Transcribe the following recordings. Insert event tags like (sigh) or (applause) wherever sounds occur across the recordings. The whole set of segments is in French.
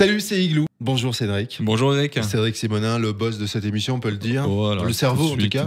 Salut, c'est Igloo. Bonjour Cédric. Bonjour Cédric. Cédric Simonin, le boss de cette émission, on peut le dire. Oh, le cerveau en tout cas,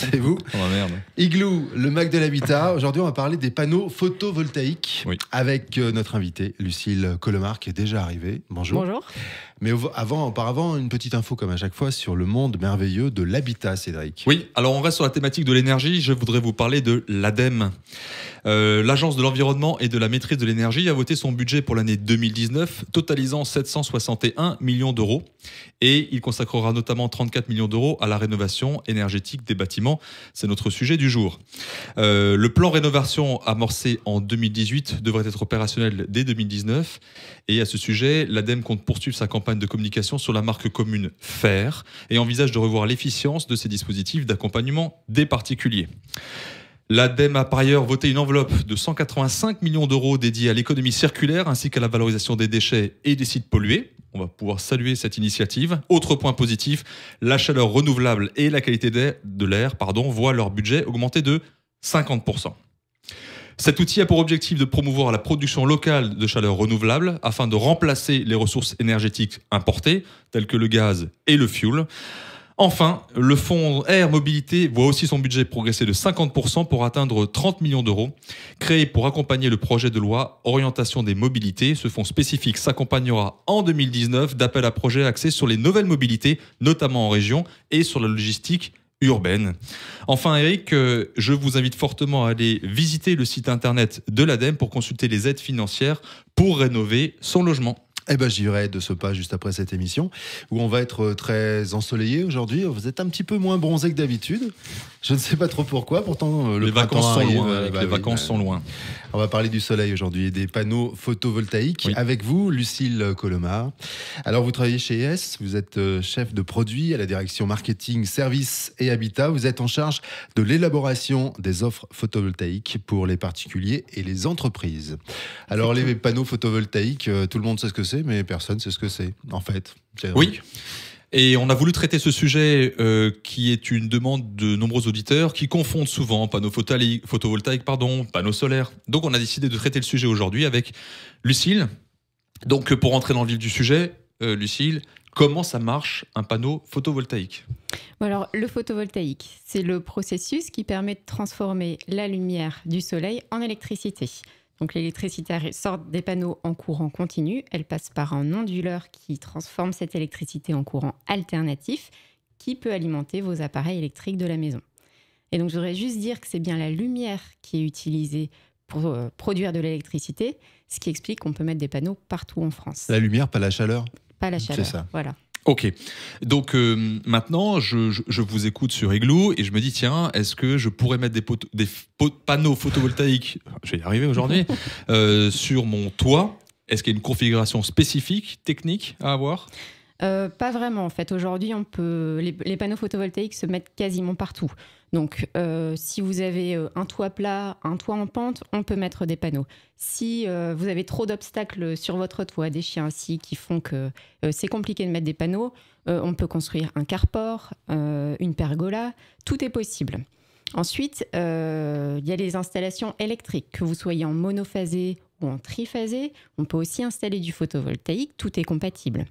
c'est vous. Oh, merde. Igloo, le Mac de l'habitat. Aujourd'hui, on va parler des panneaux photovoltaïques avec euh, notre invité Lucille Colomar qui est déjà arrivée. Bonjour. Bonjour. Mais avant, auparavant, une petite info comme à chaque fois sur le monde merveilleux de l'habitat, Cédric. Oui, alors on reste sur la thématique de l'énergie. Je voudrais vous parler de l'ADEME. Euh, L'Agence de l'environnement et de la maîtrise de l'énergie a voté son budget pour l'année 2019, totalisant 761 millions d'euros. Et il consacrera notamment 34 millions d'euros à la rénovation énergétique des bâtiments. C'est notre sujet du jour. Euh, le plan rénovation amorcé en 2018 devrait être opérationnel dès 2019. Et à ce sujet, l'ADEME compte poursuivre sa campagne de communication sur la marque commune Faire et envisage de revoir l'efficience de ces dispositifs d'accompagnement des particuliers. L'ADEME a par ailleurs voté une enveloppe de 185 millions d'euros dédiée à l'économie circulaire ainsi qu'à la valorisation des déchets et des sites pollués. On va pouvoir saluer cette initiative. Autre point positif, la chaleur renouvelable et la qualité de l'air voient leur budget augmenter de 50%. Cet outil a pour objectif de promouvoir la production locale de chaleur renouvelable afin de remplacer les ressources énergétiques importées, telles que le gaz et le fuel. Enfin, le fonds Air Mobilité voit aussi son budget progresser de 50% pour atteindre 30 millions d'euros. Créé pour accompagner le projet de loi Orientation des mobilités, ce fonds spécifique s'accompagnera en 2019 d'appels à projets axés sur les nouvelles mobilités, notamment en région, et sur la logistique urbaine. Enfin, Eric, euh, je vous invite fortement à aller visiter le site internet de l'ADEME pour consulter les aides financières pour rénover son logement. Eh ben, j'irai de ce pas juste après cette émission où on va être euh, très ensoleillé aujourd'hui. Vous êtes un petit peu moins bronzé que d'habitude. Je ne sais pas trop pourquoi. Pourtant, euh, le les vacances sont loin. Euh, bah les vacances bah sont loin. On va parler du soleil aujourd'hui et des panneaux photovoltaïques avec vous, Lucille Colomar. Alors, vous travaillez chez ES. Vous êtes chef de produit à la direction marketing, services et habitat. Vous êtes en charge de l'élaboration des offres photovoltaïques pour les particuliers et les entreprises. Alors, les panneaux photovoltaïques, tout le monde sait ce que c'est mais personne sait ce que c'est, en fait. Oui. Et on a voulu traiter ce sujet euh, qui est une demande de nombreux auditeurs qui confondent souvent panneaux photovoltaïques, pardon, panneaux solaires. Donc on a décidé de traiter le sujet aujourd'hui avec Lucille. Donc euh, pour entrer dans le vif du sujet, euh, Lucille, comment ça marche un panneau photovoltaïque alors, le photovoltaïque, c'est le processus qui permet de transformer la lumière du soleil en électricité. Donc l'électricité sort des panneaux en courant continu, elle passe par un onduleur qui transforme cette électricité en courant alternatif qui peut alimenter vos appareils électriques de la maison. Et donc je voudrais juste dire que c'est bien la lumière qui est utilisée pour euh, produire de l'électricité, ce qui explique qu'on peut mettre des panneaux partout en France. La lumière, pas la chaleur Pas la chaleur, C'est ça. voilà. Ok, donc euh, maintenant je, vous écoute sur Igloo et je me dis tiens est-ce que je pourrais mettre des, des panneaux photovoltaïques, je vais y arriver aujourd'hui, (laughs) euh, sur mon toit Est-ce qu'il y a une configuration spécifique, technique à avoir euh, pas vraiment en fait. Aujourd'hui, on peut les, panneaux photovoltaïques se mettent quasiment partout. Donc, euh, si vous avez euh, un toit plat, un toit en pente, on peut mettre des panneaux. Si vous avez trop d'obstacles sur votre toit, des chiens aussi, qui font que c'est compliqué de mettre des panneaux, on peut construire un carport, une pergola, tout est possible. Ensuite, il y a les installations électriques, que vous soyez en monophasé ou en triphasé. On peut aussi installer du photovoltaïque, tout est compatible.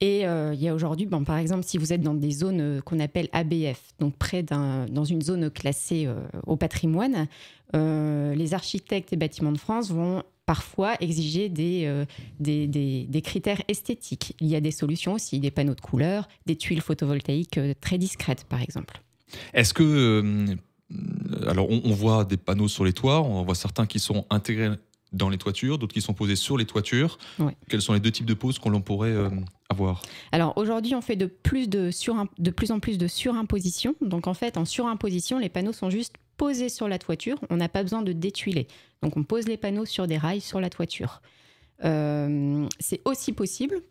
Et euh, il y a aujourd'hui, ben, par exemple, si vous êtes dans des zones euh, qu'on appelle ABF, donc près d'un, dans une zone classée euh, au patrimoine, les architectes et bâtiments de France vont parfois exiger des, critères esthétiques. Il y a des solutions aussi, des panneaux de couleur, des tuiles photovoltaïques très discrètes, par exemple. Est-ce que alors on, voit des panneaux sur les toits, on voit certains qui sont intégrés dans les toitures, d'autres qui sont posées sur les toitures. Quels sont les deux types de poses qu'on pourrait euh, avoir Alors aujourd'hui, on fait de plus, de, sur, de plus en plus de surimposition. Donc en fait, en surimposition, les panneaux sont juste posés sur la toiture. On n'a pas besoin de détuiler. Donc on pose les panneaux sur des rails, sur la toiture. Euh, c'est aussi possible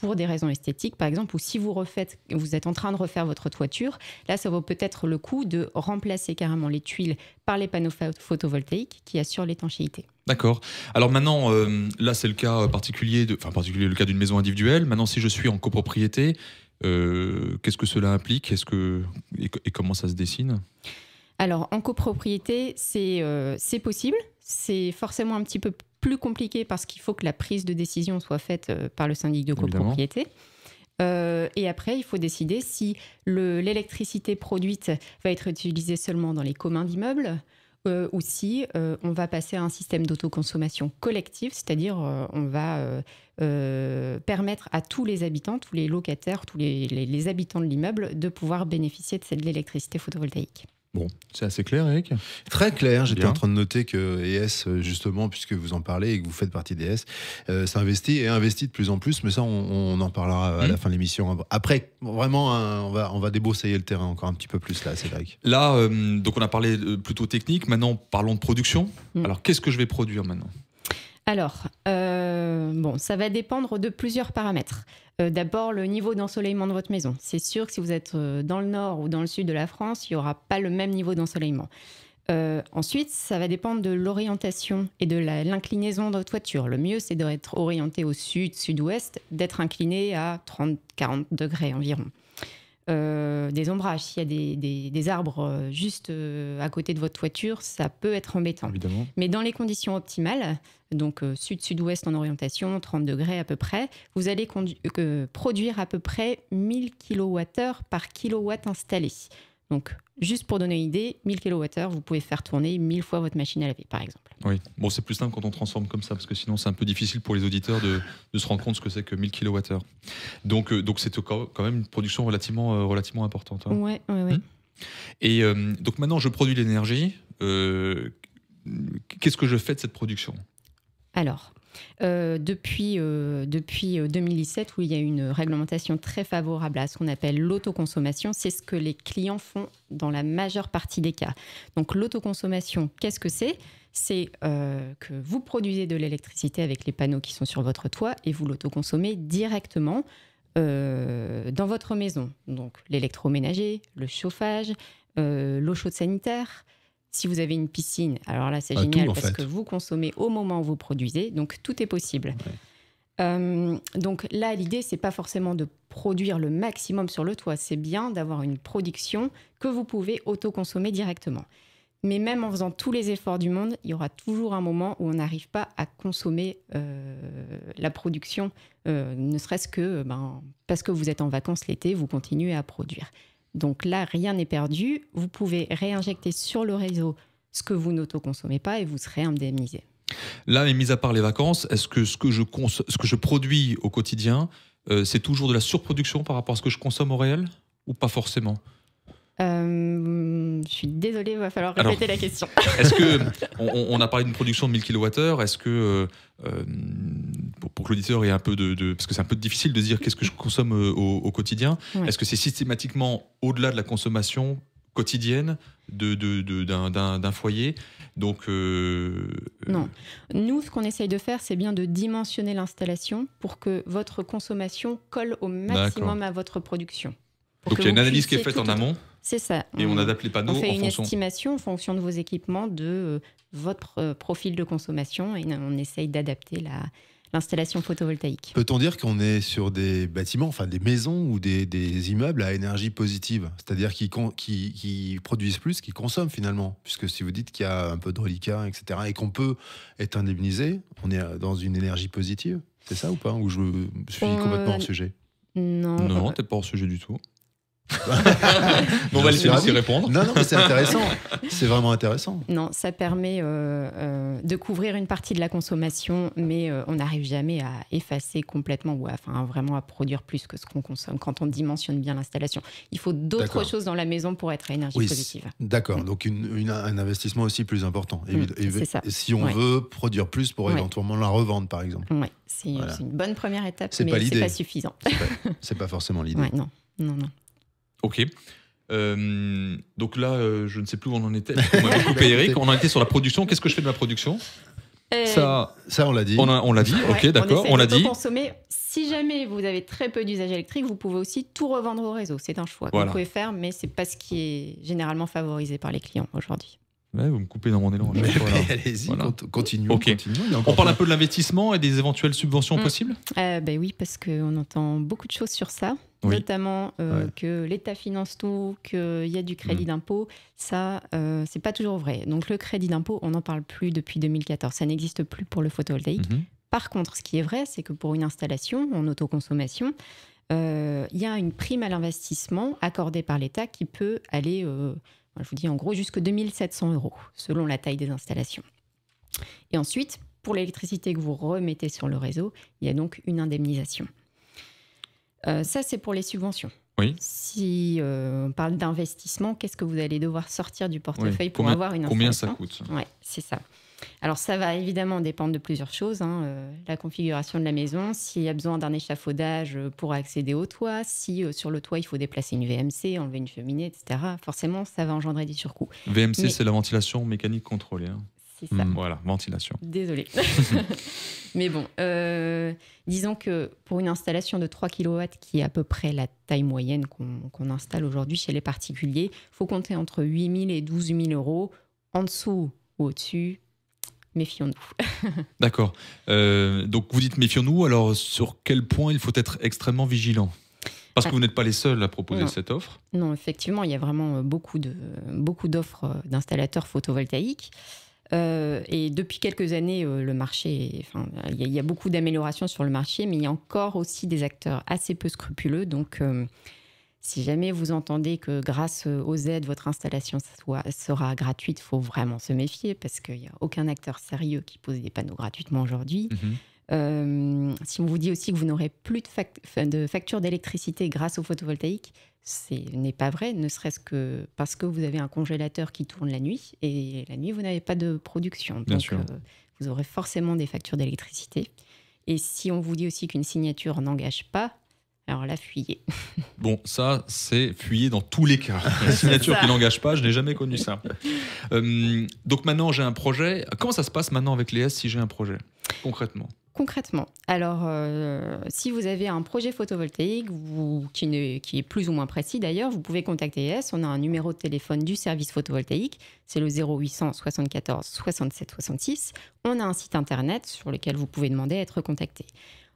pour des raisons esthétiques, par exemple, ou si vous refaites, vous êtes en train de refaire votre toiture, là, ça vaut peut-être le coup de remplacer carrément les tuiles par les panneaux photovoltaïques qui assurent l'étanchéité. D'accord. Alors maintenant, euh, là, c'est le cas particulier, de, enfin particulier, le cas d'une maison individuelle. Maintenant, si je suis en copropriété, euh, qu'est-ce que cela implique Est-ce que et, comment ça se dessine alors, en copropriété, c'est euh, possible. C'est forcément un petit peu plus compliqué parce qu'il faut que la prise de décision soit faite euh, par le syndic de copropriété. Euh, et après, il faut décider si l'électricité produite va être utilisée seulement dans les communs d'immeubles euh, ou si on va passer à un système d'autoconsommation collective, c'est-à-dire on va permettre à tous les habitants, tous les locataires, tous les, habitants de l'immeuble de pouvoir bénéficier de, de l'électricité photovoltaïque. Bon, c'est assez clair, Eric Très clair. J'étais en train de noter que ES, justement, puisque vous en parlez et que vous faites partie d'ES, e euh, s'investit et investit de plus en plus. Mais ça, on, en parlera à la hmm. fin de l'émission. Après, vraiment, hein, on, va, on va le terrain encore un petit peu plus là, c'est vrai. Là, euh, donc on a parlé euh, plutôt technique. Maintenant, parlons de production. Hmm. Alors, qu'est-ce que je vais produire maintenant Alors, bon, ça va dépendre de plusieurs paramètres. Euh, d'abord le niveau d'ensoleillement de votre maison. C'est sûr que si vous êtes euh, dans le nord ou dans le sud de la France, il n'y aura pas le même niveau d'ensoleillement. Euh, ensuite, ça va dépendre de l'orientation et de l'inclinaison de votre toiture. Le mieux, c'est d'être orienté au sud, sud-ouest, d'être incliné à 30-40 degrés environ. Euh, des ombrages. S'il y a des, arbres euh, juste euh, à côté de votre toiture, ça peut être embêtant. Mais dans les conditions optimales, donc sud-sud-ouest en orientation, 30 degrés à peu près, vous allez produire à peu près 1000 kWh par kilowatt installé. Donc, juste pour donner une idée, 1000 kWh, vous pouvez faire tourner 1000 fois votre machine à laver, par exemple. Oui, bon, c'est plus simple quand on transforme comme ça, parce que sinon, c'est un peu difficile pour les auditeurs de, se rendre compte ce que c'est que 1000 kWh. Donc, euh, donc c'est quand même une production relativement, euh, relativement importante. Oui, oui, oui. Et euh, donc, maintenant, je produis l'énergie. Qu'est-ce que je fais de cette production Alors, euh, depuis, euh, depuis 2017 euh, où il y a une réglementation très favorable à ce qu'on appelle l'autoconsommation. C'est ce que les clients font dans la majeure partie des cas. Donc l'autoconsommation, qu'est-ce que c'est c'est que vous produisez de l'électricité avec les panneaux qui sont sur votre toit et vous l'autoconsommez directement dans votre maison. Donc l'électroménager, le chauffage, l'eau chaude sanitaire, si vous avez une piscine, alors là, c'est génial parce que vous consommez au moment où vous produisez, donc tout est possible. Euh, donc là, l'idée, c'est pas forcément de produire le maximum sur le toit, c'est bien d'avoir une production que vous pouvez autoconsommer directement. Mais même en faisant tous les efforts du monde, il y aura toujours un moment où on n'arrive pas à consommer euh, la production, euh, ne serait-ce que ben, parce que vous êtes en vacances l'été, vous continuez à produire. Donc là, rien n'est perdu. Vous pouvez réinjecter sur le réseau ce que vous n'autoconsommez pas et vous serez indemnisé. Là, mais mis à part les vacances, est-ce que ce que je, ce que je produis au quotidien, euh, c'est toujours de la surproduction par rapport à ce que je consomme au réel ou pas forcément euh, je suis désolé il va falloir répéter la question. Est-ce que on, a parlé d'une production de 1000 kWh Est-ce que euh, pour, que l'auditeur ait un peu de, parce que c'est un peu difficile de dire qu'est-ce que je consomme euh, au, quotidien. Est-ce que c'est systématiquement au-delà de la consommation quotidienne d'un de, de, foyer. Donc, euh, euh, non. Nous, ce qu'on essaye de faire, c'est bien de dimensionner l'installation pour que votre consommation colle au maximum à votre production. Donc, il y a une analyse qui est faite en amont. C'est ça. Et on, adapte les panneaux. On fait une estimation en fonction de vos équipements, de votre profil de consommation, et on essaye d'adapter la, installation photovoltaïque. Peut-on dire qu'on est sur des bâtiments, enfin des maisons ou des, immeubles à énergie positive, c'est-à-dire qui, produisent plus, qu'ils consomment finalement Puisque si vous dites qu'il y a un peu de reliquats, etc., et qu'on peut être indemnisé, on est dans une énergie positive, c'est ça ou pas Ou je, suis ben, complètement hors euh, sujet Non. Non, t'es pas hors sujet du tout on va laisser s'y répondre. Non, non, mais c'est intéressant. (laughs) C'est vraiment intéressant. Non, ça permet euh, euh, de couvrir une partie de la consommation, mais euh, on n'arrive jamais à effacer complètement ou à, enfin, vraiment à produire plus que ce qu'on consomme quand on dimensionne bien l'installation. Il faut d'autres choses dans la maison pour être à énergie positive. D'accord, donc un investissement aussi plus important. Mm, si on veut produire plus pour éventuellement la revendre, par exemple. c'est une bonne première étape, mais ce n'est pas suffisant. c'est pas, forcément (laughs) l'idée. non, non, non. Ok. Euh, donc là, euh, je ne sais plus où on en était. On a coupé Eric. On en était sur la production. Qu'est-ce que je fais de la production euh, ça, ça, on l'a dit. On, l'a dit, ok, d'accord, on, l'a dit. Consommer. Si jamais vous avez très peu d'usage électrique, vous pouvez aussi tout revendre au réseau. C'est un choix que vous pouvez faire, mais c'est pas ce qui est généralement favorisé par les clients aujourd'hui vous me coupez dans mon élan. allez-y, continuez. on parle un peu de l'investissement et des éventuelles subventions mm. possibles euh, ben Oui, parce qu'on entend beaucoup de choses sur ça, notamment euh, que l'État finance tout, qu'il y a du crédit mm. d'impôt. Ça, euh, c'est pas toujours vrai. Donc le crédit d'impôt, on n'en parle plus depuis 2014. Ça n'existe plus pour le photovoltaïque. Mm-hmm. Par contre, ce qui est vrai, c'est que pour une installation en autoconsommation, euh, il y a une prime à l'investissement accordée par l'État qui peut aller euh, je vous dis en gros jusque 2700 euros selon la taille des installations. Et ensuite, pour l'électricité que vous remettez sur le réseau, il y a donc une indemnisation. Euh, ça, c'est pour les subventions. Si euh, on parle d'investissement, qu'est-ce que vous allez devoir sortir du portefeuille pour avoir une installation Combien ça coûte Ouais, c'est ça. Alors ça va évidemment dépendre de plusieurs choses. Hein, euh, la configuration de la maison, s'il y a besoin d'un échafaudage euh, pour accéder au toit, si euh, sur le toit il faut déplacer une VMC, enlever une cheminée, etc. Forcément, ça va engendrer des surcoûts. VMC, c'est la ventilation mécanique contrôlée. Hein. C'est ça. Mm. voilà, ventilation. Désolée. (laughs) Mais bon, disons que pour une installation de 3 kW, qui est à peu près la taille moyenne qu'on installe aujourd'hui chez les particuliers, il faut compter entre 8 000 et 12 000 euros. En dessous ou au-dessus, méfions-nous. (laughs) D'accord. Euh, donc vous dites méfions-nous, alors sur quel point il faut être extrêmement vigilant parce que vous bah. n'êtes pas les seuls à proposer cette offre. Non, effectivement, il y a vraiment euh, beaucoup de euh, beaucoup d'offres d'installateurs photovoltaïques. et depuis quelques années, le marché, enfin, il, y a, beaucoup d'améliorations sur le marché, mais il y a encore aussi des acteurs assez peu scrupuleux. Donc, si jamais vous entendez que grâce aux aides, votre installation sera gratuite, il faut vraiment se méfier parce qu'il n'y a aucun acteur sérieux qui pose des panneaux gratuitement aujourd'hui. Mhm. Euh, si on vous dit aussi que vous n'aurez plus de, factures facture d'électricité grâce au photovoltaïque, ce n'est pas vrai, ne serait-ce que parce que vous avez un congélateur qui tourne la nuit et la nuit, vous n'avez pas de production. donc, euh, vous aurez forcément des factures d'électricité. Et si on vous dit aussi qu'une signature n'engage pas alors là, fuyez. (laughs) bon, ça, c'est fuyez dans tous les cas. (laughs) La signature qui n'engage pas, je n'ai jamais connu ça. Euh, donc maintenant, j'ai un projet. Comment ça se passe maintenant avec les si j'ai un projet, concrètement Concrètement, alors euh, si vous avez un projet photovoltaïque qui, est plus ou moins précis d'ailleurs, vous pouvez contacter ES. On a un numéro de téléphone du service photovoltaïque, c'est le 0800 74 67 66. On a un site internet sur lequel vous pouvez demander à être contacté.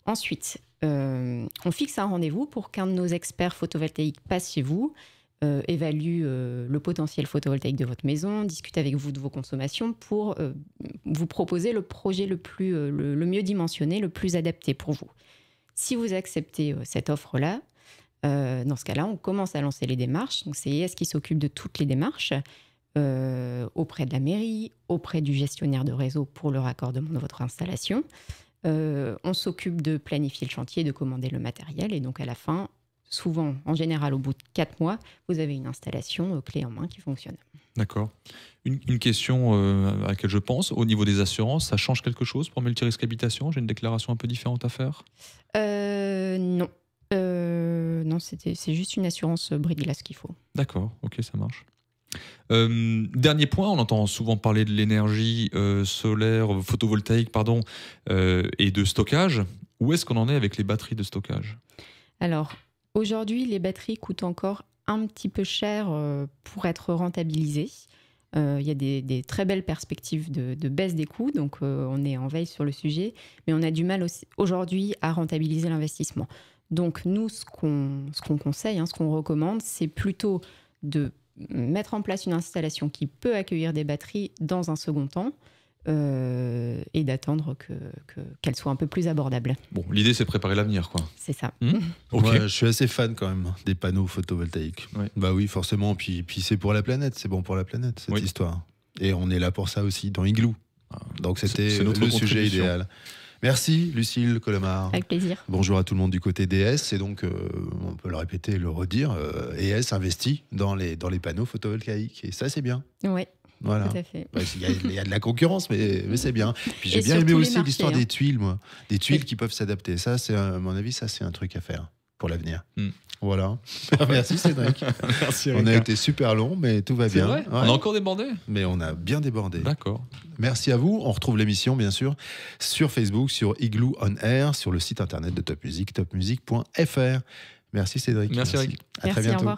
Ensuite, euh, on fixe un rendez-vous pour qu'un de nos experts photovoltaïques passe chez vous, euh, évalue euh, le potentiel photovoltaïque de votre maison, discute avec vous de vos consommations pour vous proposer le projet le, plus, mieux dimensionné, le plus adapté pour vous. Si vous acceptez cette offre-là, dans ce cas-là, on commence à lancer les démarches. Donc, c'est ES qui s'occupe de toutes les démarches auprès de la mairie, auprès du gestionnaire de réseau pour le raccordement de votre installation. Euh, on s'occupe de planifier le chantier, de commander le matériel. Et donc, à la fin, souvent, en général, au bout de quatre mois, vous avez une installation euh, clé en main qui fonctionne. D'accord. Une, question euh, à laquelle je pense, au niveau des assurances, ça change quelque chose pour multirisque habitation J'ai une déclaration un peu différente à faire Non. non, c'est juste une assurance bris glace qu'il faut. D'accord, ok, ça marche. Euh, dernier point, on entend souvent parler de l'énergie euh, solaire, photovoltaïque, pardon, euh, et de stockage. Où est-ce qu'on en est avec les batteries de stockage Alors, aujourd'hui, les batteries coûtent encore un petit peu cher pour être rentabilisées. Il y a des, très belles perspectives de, baisse des coûts, donc on est en veille sur le sujet, mais on a du mal aujourd'hui à rentabiliser l'investissement. Donc nous, ce qu'on conseille, hein, ce qu'on recommande, c'est plutôt de mettre en place une installation qui peut accueillir des batteries dans un second temps. Euh, et d'attendre que, qu'elle soit un peu plus abordable. Bon, l'idée c'est préparer l'avenir, quoi. C'est ça. Hmm je suis assez fan quand même des panneaux photovoltaïques. Bah oui, forcément. Puis, c'est pour la planète, c'est bon pour la planète cette histoire. Et on est là pour ça aussi dans Igloo. Ah, Donc c'était le sujet idéal. Merci Lucille Colomar. Avec plaisir. Bonjour à tout le monde du côté DS. Et donc, euh, on peut le répéter et le redire, ES euh, e investit dans les, dans les panneaux photovoltaïques. Et ça, c'est bien. Oui. Voilà. Tout à fait. Il y, a de la concurrence, mais, mais c'est bien. Puis j'ai bien aimé aussi l'histoire des hein. tuiles, moi. Des tuiles qui peuvent s'adapter. Ça, c'est, à mon avis, ça, c'est un truc à faire pour l'avenir. Hmm. Voilà. (laughs) Merci Cédric. (laughs) On a été super long, mais tout va bien. Vrai On a encore débordé Mais on a bien débordé. D'accord. Merci à vous. On retrouve l'émission, bien sûr, sur Facebook, sur Igloo On Air, sur le site internet de Top Music, topmusic.fr. Merci Cédric. Merci, À très bientôt.